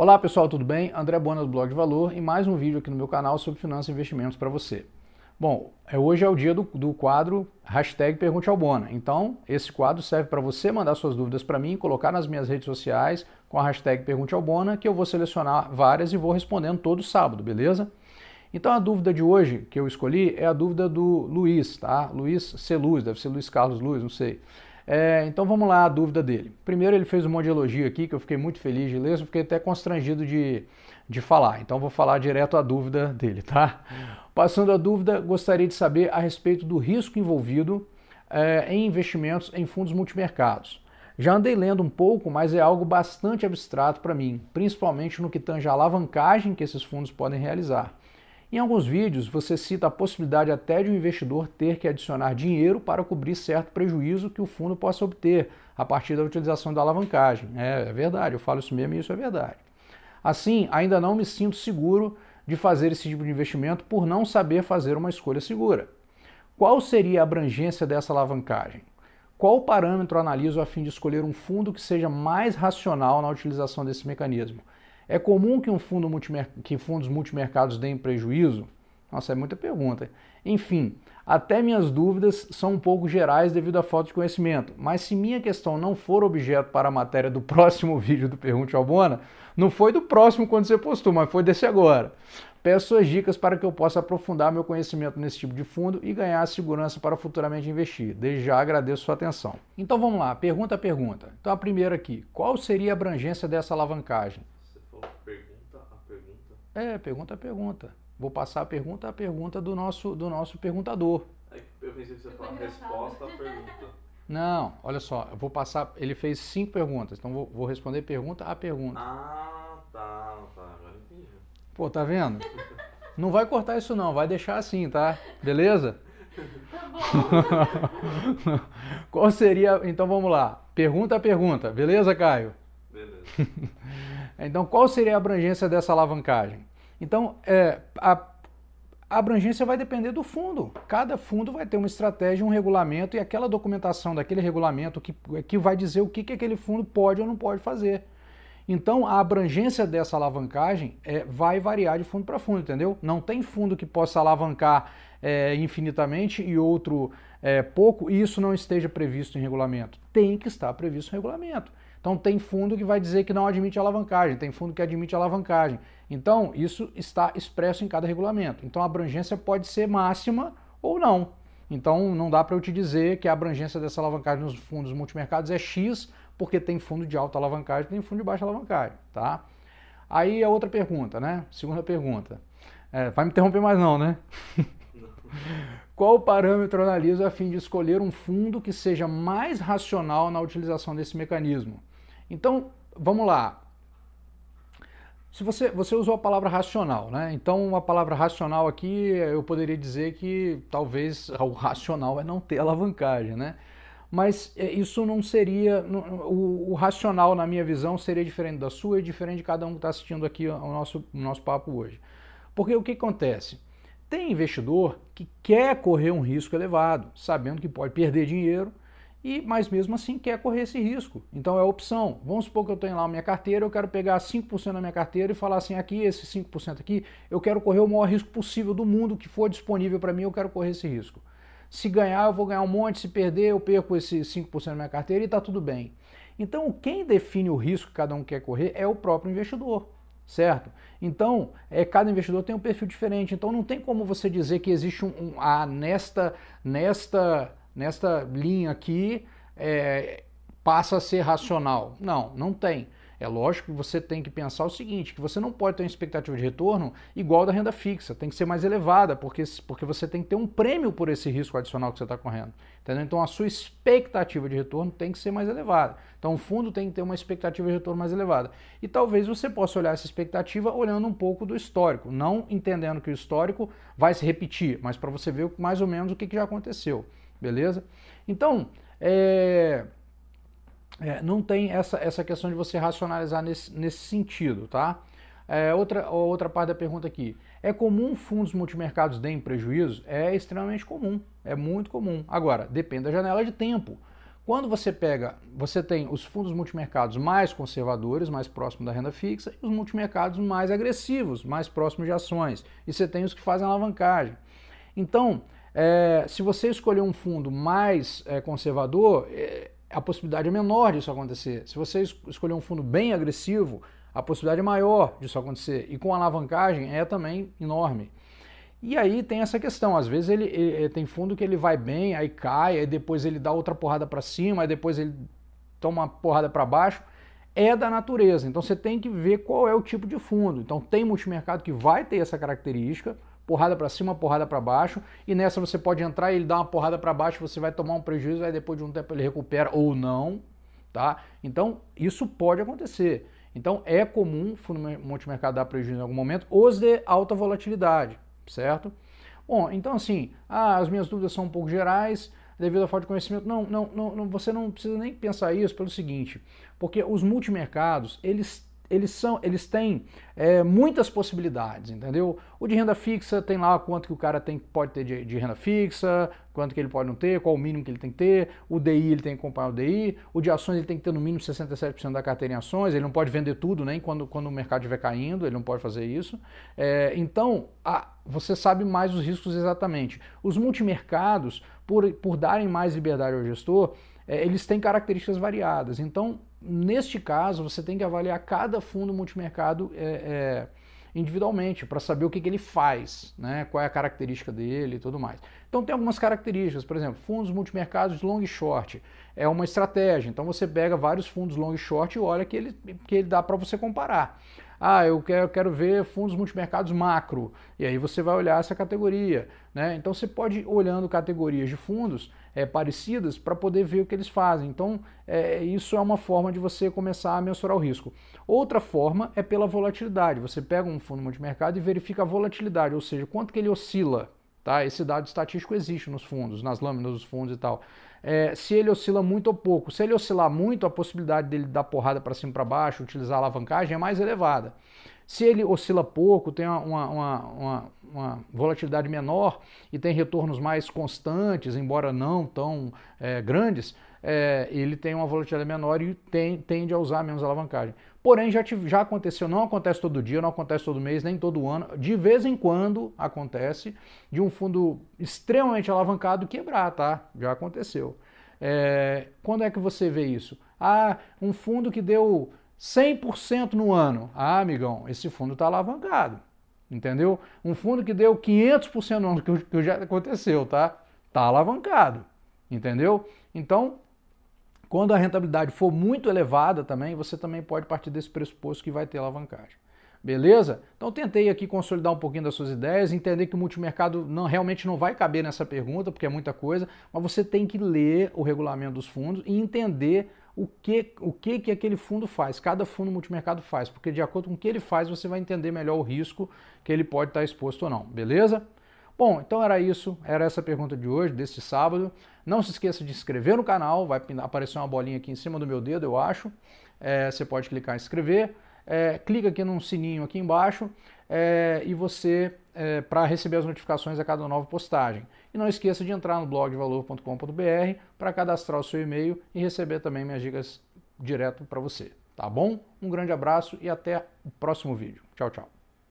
Olá pessoal, tudo bem? André Bona do Blog de Valor e mais um vídeo aqui no meu canal sobre finanças e investimentos para você. Bom, é, hoje é o dia do, do quadro hashtag Pergunte ao Bona. Então, esse quadro serve para você mandar suas dúvidas para mim, colocar nas minhas redes sociais com a hashtag Pergunte ao Bona, que eu vou selecionar várias e vou respondendo todo sábado, beleza? Então a dúvida de hoje que eu escolhi é a dúvida do Luiz, tá? Luiz Celuz, deve ser Luiz Carlos Luiz, não sei. É, então vamos lá a dúvida dele. Primeiro ele fez um monte de elogio aqui, que eu fiquei muito feliz de ler, eu fiquei até constrangido de, de falar. Então vou falar direto à dúvida dele, tá? Hum. Passando a dúvida, gostaria de saber a respeito do risco envolvido é, em investimentos em fundos multimercados. Já andei lendo um pouco, mas é algo bastante abstrato para mim, principalmente no que tange a alavancagem que esses fundos podem realizar. Em alguns vídeos, você cita a possibilidade até de um investidor ter que adicionar dinheiro para cobrir certo prejuízo que o fundo possa obter a partir da utilização da alavancagem. É, é verdade, eu falo isso mesmo e isso é verdade. Assim, ainda não me sinto seguro de fazer esse tipo de investimento por não saber fazer uma escolha segura. Qual seria a abrangência dessa alavancagem? Qual parâmetro analiso a fim de escolher um fundo que seja mais racional na utilização desse mecanismo? É comum que, um fundo multimer... que fundos multimercados deem prejuízo? Nossa, é muita pergunta. Enfim, até minhas dúvidas são um pouco gerais devido à falta de conhecimento, mas se minha questão não for objeto para a matéria do próximo vídeo do Pergunte ao Bona, não foi do próximo quando você postou, mas foi desse agora. Peço suas dicas para que eu possa aprofundar meu conhecimento nesse tipo de fundo e ganhar segurança para futuramente investir. Desde já agradeço sua atenção. Então vamos lá, pergunta a pergunta. Então a primeira aqui, qual seria a abrangência dessa alavancagem? Pergunta a pergunta? É, pergunta a pergunta. Vou passar a pergunta a pergunta do nosso, do nosso perguntador. Eu pensei que você falar resposta à pergunta. Não, olha só, eu vou passar. Ele fez cinco perguntas, então vou, vou responder pergunta a pergunta. Ah, tá, tá, agora entendi. Pô, tá vendo? Não vai cortar isso não, vai deixar assim, tá? Beleza? Tá bom. Qual seria. Então vamos lá. Pergunta a pergunta, beleza, Caio? Beleza. então, qual seria a abrangência dessa alavancagem? Então, é, a, a abrangência vai depender do fundo. Cada fundo vai ter uma estratégia, um regulamento e aquela documentação daquele regulamento que, que vai dizer o que, que aquele fundo pode ou não pode fazer. Então, a abrangência dessa alavancagem é, vai variar de fundo para fundo, entendeu? Não tem fundo que possa alavancar é, infinitamente e outro é, pouco, e isso não esteja previsto em regulamento. Tem que estar previsto em regulamento. Então tem fundo que vai dizer que não admite alavancagem, tem fundo que admite alavancagem. Então isso está expresso em cada regulamento. Então a abrangência pode ser máxima ou não. Então não dá para eu te dizer que a abrangência dessa alavancagem nos fundos multimercados é X, porque tem fundo de alta alavancagem, tem fundo de baixa alavancagem, tá? Aí a é outra pergunta, né? Segunda pergunta. É, vai me interromper mais não, né? Qual parâmetro analiso a fim de escolher um fundo que seja mais racional na utilização desse mecanismo? Então, vamos lá. Se você, você usou a palavra racional, né? Então, uma palavra racional aqui, eu poderia dizer que talvez o racional é não ter alavancagem, né? Mas é, isso não seria. O, o racional, na minha visão, seria diferente da sua e diferente de cada um que está assistindo aqui o nosso, ao nosso papo hoje. Porque o que acontece? Tem investidor que quer correr um risco elevado, sabendo que pode perder dinheiro e mas mesmo assim quer correr esse risco. Então é opção. Vamos supor que eu tenho lá a minha carteira, eu quero pegar 5% da minha carteira e falar assim, aqui, esse 5% aqui, eu quero correr o maior risco possível do mundo que for disponível para mim, eu quero correr esse risco. Se ganhar, eu vou ganhar um monte, se perder, eu perco esse 5% da minha carteira e está tudo bem. Então, quem define o risco que cada um quer correr é o próprio investidor certo? Então, é, cada investidor tem um perfil diferente. Então, não tem como você dizer que existe um, um ah, nesta, nesta nesta linha aqui é, passa a ser racional. Não, não tem. É lógico que você tem que pensar o seguinte, que você não pode ter uma expectativa de retorno igual da renda fixa, tem que ser mais elevada, porque, porque você tem que ter um prêmio por esse risco adicional que você está correndo. Entendeu? Então a sua expectativa de retorno tem que ser mais elevada. Então o fundo tem que ter uma expectativa de retorno mais elevada. E talvez você possa olhar essa expectativa olhando um pouco do histórico, não entendendo que o histórico vai se repetir, mas para você ver mais ou menos o que, que já aconteceu beleza? Então, é, é, não tem essa, essa questão de você racionalizar nesse, nesse sentido, tá? É, outra, outra parte da pergunta aqui. É comum fundos multimercados deem prejuízo? É extremamente comum, é muito comum. Agora, depende da janela de tempo. Quando você pega, você tem os fundos multimercados mais conservadores, mais próximos da renda fixa, e os multimercados mais agressivos, mais próximos de ações. E você tem os que fazem alavancagem. Então, é, se você escolher um fundo mais é, conservador, é, a possibilidade é menor disso acontecer. Se você escolher um fundo bem agressivo, a possibilidade é maior disso acontecer. E com alavancagem é também enorme. E aí tem essa questão, às vezes ele, ele tem fundo que ele vai bem, aí cai, aí depois ele dá outra porrada para cima, aí depois ele toma uma porrada para baixo. É da natureza, então você tem que ver qual é o tipo de fundo. Então tem multimercado que vai ter essa característica, porrada para cima, porrada para baixo, e nessa você pode entrar e ele dá uma porrada para baixo, você vai tomar um prejuízo, aí depois de um tempo ele recupera ou não, tá? Então, isso pode acontecer. Então, é comum o fundo multimercado dar prejuízo em algum momento, os de alta volatilidade, certo? Bom, então assim, ah, as minhas dúvidas são um pouco gerais, devido à falta de conhecimento. Não, não, não, você não precisa nem pensar isso pelo seguinte, porque os multimercados, eles eles são, eles têm é, muitas possibilidades, entendeu? O de renda fixa tem lá quanto que o cara tem, pode ter de, de, renda fixa, quanto que ele pode não ter, qual o mínimo que ele tem que ter, o DI ele tem que acompanhar o DI, o de ações ele tem que ter no mínimo 67% da carteira em ações, ele não pode vender tudo nem né? quando, quando o mercado estiver caindo, ele não pode fazer isso. É, então, a, você sabe mais os riscos exatamente. Os multimercados, por, por darem mais liberdade ao gestor, é, eles têm características variadas. Então, neste caso, você tem que avaliar cada fundo multimercado é, é individualmente para saber o que, que, ele faz, né? qual é a característica dele e tudo mais. Então tem algumas características, por exemplo, fundos multimercados long e short é uma estratégia. Então você pega vários fundos long e short e olha que ele, que ele dá para você comparar. Ah, eu quero, eu quero ver fundos multimercados macro. E aí você vai olhar essa categoria. Né? Então você pode ir olhando categorias de fundos é, parecidas para poder ver o que eles fazem. Então é, isso é uma forma de você começar a mensurar o risco. Outra forma é pela volatilidade. Você pega um fundo multimercado e verifica a volatilidade, ou seja, quanto que ele oscila. Tá? Esse dado estatístico existe nos fundos, nas lâminas dos fundos e tal. É, se ele oscila muito ou pouco. Se ele oscilar muito, a possibilidade dele dar porrada para cima e para baixo, utilizar a alavancagem, é mais elevada. Se ele oscila pouco, tem uma, uma, uma, uma volatilidade menor e tem retornos mais constantes, embora não tão é, grandes, é, ele tem uma volatilidade menor e tem, tende a usar menos alavancagem. Porém, já, tive, já aconteceu, não acontece todo dia, não acontece todo mês, nem todo ano. De vez em quando acontece de um fundo extremamente alavancado quebrar, tá? Já aconteceu. É, quando é que você vê isso? Ah, um fundo que deu 100% no ano. Ah, amigão, esse fundo está alavancado. Entendeu? Um fundo que deu 500% no ano, que, que já aconteceu, tá? Está alavancado. Entendeu? Então, quando a rentabilidade for muito elevada também, você também pode partir desse pressuposto que vai ter alavancagem. Beleza? Então tentei aqui consolidar um pouquinho das suas ideias, entender que o multimercado não, realmente não vai caber nessa pergunta, porque é muita coisa, mas você tem que ler o regulamento dos fundos e entender o que, o que, que aquele fundo faz, cada fundo multimercado faz, porque de acordo com o que ele faz, você vai entender melhor o risco que ele pode estar exposto ou não, beleza? Bom, então era isso, era essa a pergunta de hoje, deste sábado. Não se esqueça de se inscrever no canal, vai aparecer uma bolinha aqui em cima do meu dedo, eu acho. É, você pode clicar em inscrever. É, clica aqui no sininho aqui embaixo é, e você é, para receber as notificações a cada nova postagem. E não esqueça de entrar no blog valor.com.br para cadastrar o seu e-mail e receber também minhas dicas direto para você. Tá bom? Um grande abraço e até o próximo vídeo. Tchau, tchau.